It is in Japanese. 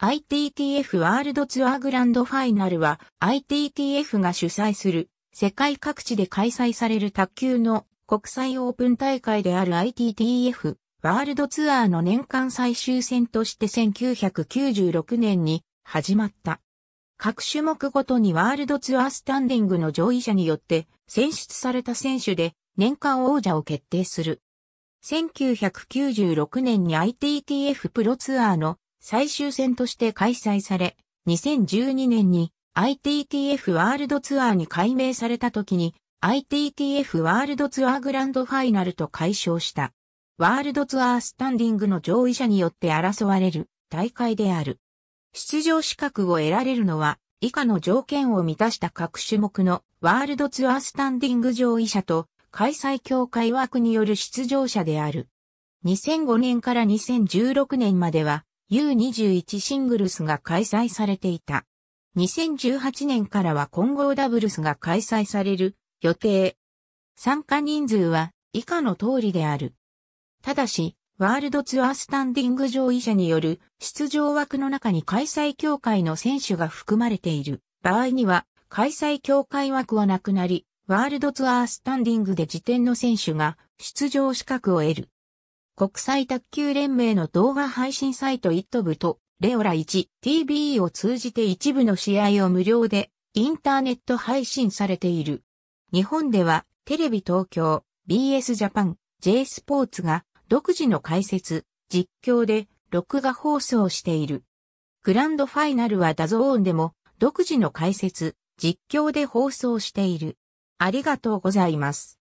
ITTF ワールドツアーグランドファイナルは ITTF が主催する世界各地で開催される卓球の国際オープン大会である ITTF ワールドツアーの年間最終戦として1996年に始まった。各種目ごとにワールドツアースタンディングの上位者によって選出された選手で年間王者を決定する。1996年に ITTF プロツアーの最終戦として開催され、2012年に ITTF ワールドツアーに改名された時に ITTF ワールドツアーグランドファイナルと解消した。ワールドツアースタンディングの上位者によって争われる大会である。出場資格を得られるのは以下の条件を満たした各種目のワールドツアースタンディング上位者と開催協会枠による出場者である。2005年から2016年までは U21 シングルスが開催されていた。2018年からは混合ダブルスが開催される予定。参加人数は以下の通りである。ただし、ワールドツアースタンディング上位者による出場枠の中に開催協会の選手が含まれている場合には、開催協会枠はなくなり、ワールドツアースタンディングで時点の選手が出場資格を得る。国際卓球連盟の動画配信サイトイットとレオラ1 t b e を通じて一部の試合を無料でインターネット配信されている。日本ではテレビ東京、BS ジャパン、J スポーツが独自の解説、実況で録画放送している。グランドファイナルはダゾーンでも独自の解説、実況で放送している。ありがとうございます。